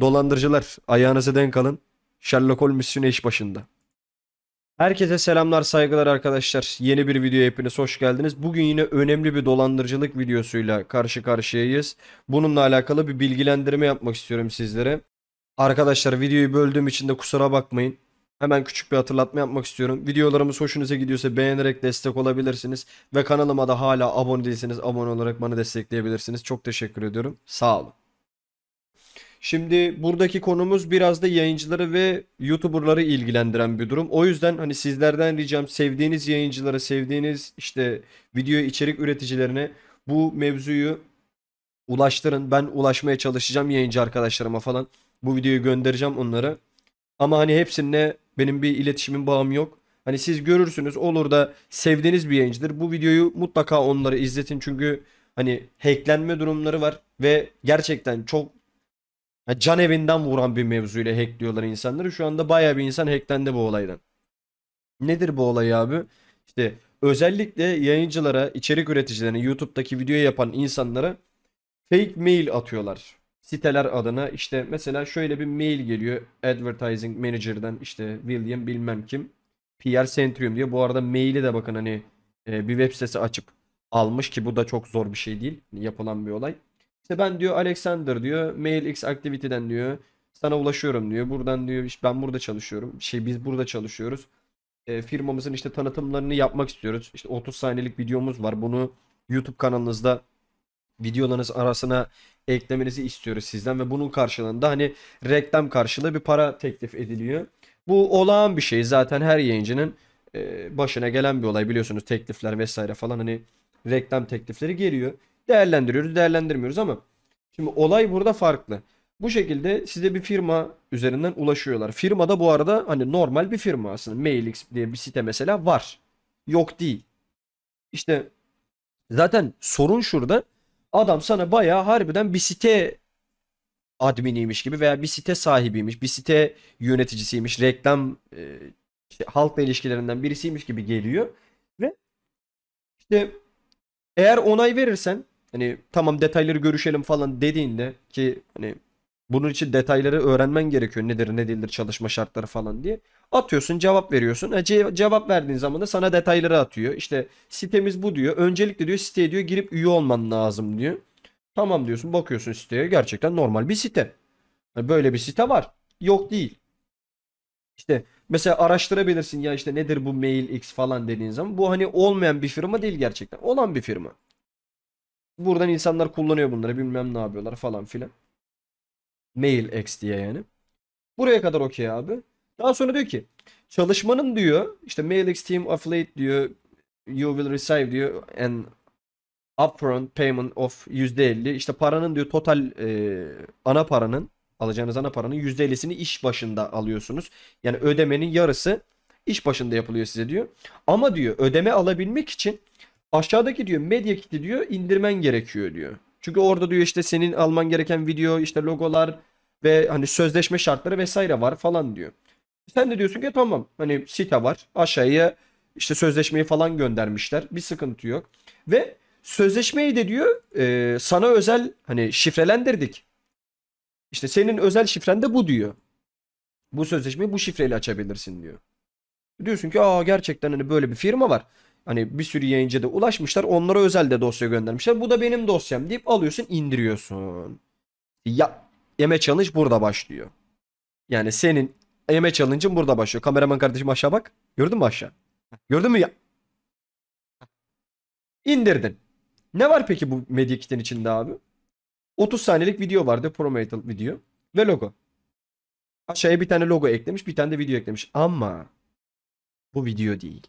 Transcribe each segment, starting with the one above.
Dolandırıcılar ayağınıza denk alın. Sherlock Holmesün eş başında. Herkese selamlar saygılar arkadaşlar. Yeni bir videoya hepiniz hoş geldiniz. Bugün yine önemli bir dolandırıcılık videosuyla karşı karşıyayız. Bununla alakalı bir bilgilendirme yapmak istiyorum sizlere. Arkadaşlar videoyu böldüğüm için de kusura bakmayın. Hemen küçük bir hatırlatma yapmak istiyorum. Videolarımız hoşunuza gidiyorsa beğenerek destek olabilirsiniz. Ve kanalıma da hala abone değilseniz abone olarak bana destekleyebilirsiniz. Çok teşekkür ediyorum. Sağ olun. Şimdi buradaki konumuz biraz da yayıncıları ve YouTuber'ları ilgilendiren bir durum. O yüzden hani sizlerden ricam sevdiğiniz yayıncılara, sevdiğiniz işte video içerik üreticilerine bu mevzuyu ulaştırın. Ben ulaşmaya çalışacağım yayıncı arkadaşlarıma falan. Bu videoyu göndereceğim onlara. Ama hani hepsinle benim bir iletişimim bağım yok. Hani siz görürsünüz olur da sevdiğiniz bir yayıncıdır. Bu videoyu mutlaka onları izletin çünkü hani hacklenme durumları var ve gerçekten çok yani can evinden vuran bir mevzuyla hackliyorlar insanları. Şu anda baya bir insan hacklendi bu olaydan. Nedir bu olay abi? İşte özellikle yayıncılara, içerik üreticilerine, YouTube'daki video yapan insanlara fake mail atıyorlar. Siteler adına işte mesela şöyle bir mail geliyor advertising manager'dan işte William bilmem kim PR Centrium diyor. Bu arada maili de bakın hani e, bir web sitesi açıp almış ki bu da çok zor bir şey değil. Yapılan bir olay. İşte ben diyor Alexander diyor mail x activity'den diyor sana ulaşıyorum diyor. Buradan diyor işte ben burada çalışıyorum. Şey biz burada çalışıyoruz. E, firmamızın işte tanıtımlarını yapmak istiyoruz. İşte 30 saniyelik videomuz var. Bunu YouTube kanalınızda videolarınız arasına eklemenizi istiyoruz sizden ve bunun karşılığında hani reklam karşılığı bir para teklif ediliyor. Bu olağan bir şey zaten her yayıncının e, başına gelen bir olay biliyorsunuz teklifler vesaire falan hani reklam teklifleri geliyor değerlendiriyoruz, değerlendirmiyoruz ama şimdi olay burada farklı. Bu şekilde size bir firma üzerinden ulaşıyorlar. Firma da bu arada hani normal bir firma aslında. MailX diye bir site mesela var. Yok değil. İşte zaten sorun şurada. Adam sana bayağı harbiden bir site adminiymiş gibi veya bir site sahibiymiş, bir site yöneticisiymiş, reklam e, şey, halkla ilişkilerinden birisiymiş gibi geliyor. Ve işte eğer onay verirsen hani tamam detayları görüşelim falan dediğinde ki hani bunun için detayları öğrenmen gerekiyor. Nedir ne değildir çalışma şartları falan diye. Atıyorsun cevap veriyorsun. E, cevap verdiğin zaman da sana detayları atıyor. işte sitemiz bu diyor. Öncelikle diyor siteye diyor girip üye olman lazım diyor. Tamam diyorsun bakıyorsun siteye gerçekten normal bir site. böyle bir site var. Yok değil. işte mesela araştırabilirsin ya işte nedir bu MailX falan dediğin zaman bu hani olmayan bir firma değil gerçekten. Olan bir firma. Buradan insanlar kullanıyor bunları bilmem ne yapıyorlar falan filan. Mail X diye yani. Buraya kadar okey abi. Daha sonra diyor ki çalışmanın diyor işte Mail X Team Affiliate diyor you will receive diyor an upfront payment of %50 işte paranın diyor total e, ana paranın alacağınız ana paranın %50'sini iş başında alıyorsunuz. Yani ödemenin yarısı iş başında yapılıyor size diyor. Ama diyor ödeme alabilmek için Aşağıdaki diyor medya kiti diyor indirmen gerekiyor diyor. Çünkü orada diyor işte senin alman gereken video işte logolar ve hani sözleşme şartları vesaire var falan diyor. Sen de diyorsun ki tamam hani site var aşağıya işte sözleşmeyi falan göndermişler bir sıkıntı yok. Ve sözleşmeyi de diyor e, sana özel hani şifrelendirdik. İşte senin özel şifren de bu diyor. Bu sözleşmeyi bu şifreyle açabilirsin diyor. Diyorsun ki aa gerçekten hani böyle bir firma var. Hani bir sürü yayıncıya da ulaşmışlar. Onlara özel de dosya göndermişler. Bu da benim dosyam deyip alıyorsun indiriyorsun. Ya yeme challenge burada başlıyor. Yani senin yeme challenge'ın burada başlıyor. Kameraman kardeşim aşağı bak. Gördün mü aşağı? Gördün mü ya? İndirdin. Ne var peki bu medya kitin içinde abi? 30 saniyelik video vardı. Promotional video. Ve logo. Aşağıya bir tane logo eklemiş. Bir tane de video eklemiş. Ama bu video değil.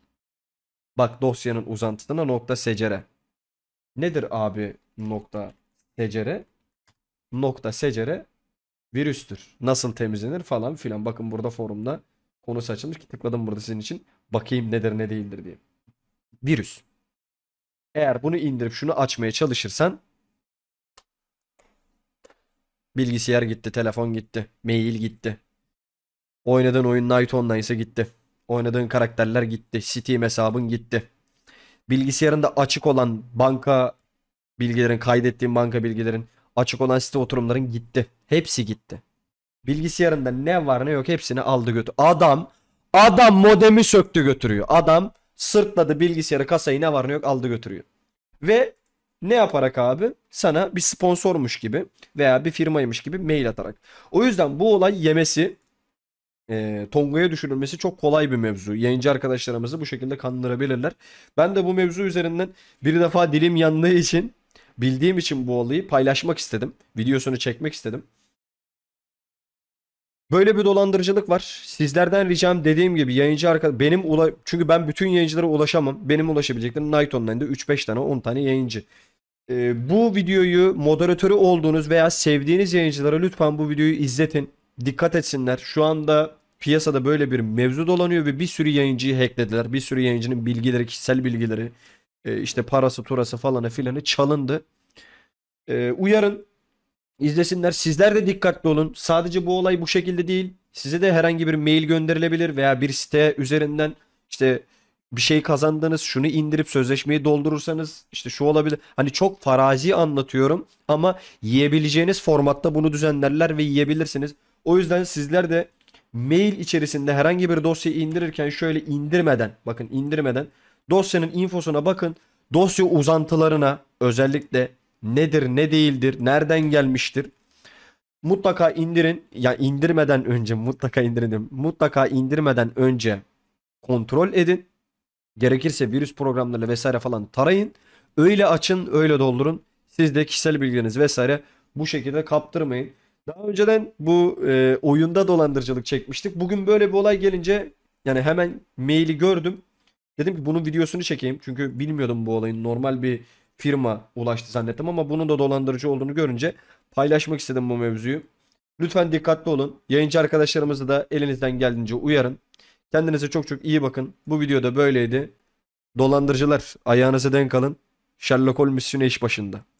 Bak dosyanın uzantısına nokta secere. Nedir abi nokta secere? Nokta secere virüstür. Nasıl temizlenir falan filan. Bakın burada forumda konu açılmış ki tıkladım burada sizin için. Bakayım nedir ne değildir diye. Virüs. Eğer bunu indirip şunu açmaya çalışırsan bilgisayar gitti, telefon gitti, mail gitti. Oynadığın oyun Night ise gitti. Oynadığın karakterler gitti. Steam hesabın gitti. Bilgisayarında açık olan banka bilgilerin, kaydettiğin banka bilgilerin, açık olan site oturumların gitti. Hepsi gitti. Bilgisayarında ne var ne yok hepsini aldı götü. Adam adam modemi söktü götürüyor. Adam sırtladı bilgisayarı, kasayı ne var ne yok aldı götürüyor. Ve ne yaparak abi? Sana bir sponsormuş gibi veya bir firmaymış gibi mail atarak. O yüzden bu olay yemesi e, Tonga'ya düşürülmesi çok kolay bir mevzu. Yayıncı arkadaşlarımızı bu şekilde kandırabilirler. Ben de bu mevzu üzerinden bir defa dilim yandığı için bildiğim için bu olayı paylaşmak istedim. Videosunu çekmek istedim. Böyle bir dolandırıcılık var. Sizlerden ricam dediğim gibi yayıncı arkadaş, benim ula çünkü ben bütün yayıncılara ulaşamam. Benim ulaşabileceklerim Night Online'da 3-5 tane 10 tane yayıncı. Ee, bu videoyu moderatörü olduğunuz veya sevdiğiniz yayıncılara lütfen bu videoyu izletin dikkat etsinler. Şu anda piyasada böyle bir mevzu dolanıyor ve bir sürü yayıncıyı hacklediler. Bir sürü yayıncının bilgileri, kişisel bilgileri, e, işte parası, turası falanı filanı çalındı. E, uyarın, izlesinler. Sizler de dikkatli olun. Sadece bu olay bu şekilde değil. Size de herhangi bir mail gönderilebilir veya bir site üzerinden işte bir şey kazandınız, şunu indirip sözleşmeyi doldurursanız işte şu olabilir. Hani çok farazi anlatıyorum ama yiyebileceğiniz formatta bunu düzenlerler ve yiyebilirsiniz. O yüzden sizler de mail içerisinde herhangi bir dosyayı indirirken şöyle indirmeden bakın indirmeden dosyanın infosuna bakın. Dosya uzantılarına özellikle nedir ne değildir nereden gelmiştir mutlaka indirin ya indirmeden önce mutlaka indirin mutlaka indirmeden önce kontrol edin. Gerekirse virüs programları vesaire falan tarayın. Öyle açın öyle doldurun. Siz de kişisel bilgileriniz vesaire bu şekilde kaptırmayın. Daha önceden bu e, oyunda dolandırıcılık çekmiştik. Bugün böyle bir olay gelince yani hemen maili gördüm. Dedim ki bunun videosunu çekeyim. Çünkü bilmiyordum bu olayın normal bir firma ulaştı zannettim ama bunun da dolandırıcı olduğunu görünce paylaşmak istedim bu mevzuyu. Lütfen dikkatli olun. Yayıncı arkadaşlarımızı da elinizden geldiğince uyarın. Kendinize çok çok iyi bakın. Bu videoda böyleydi. Dolandırıcılar ayağınıza denk alın. Sherlock Holmes'ün eş başında.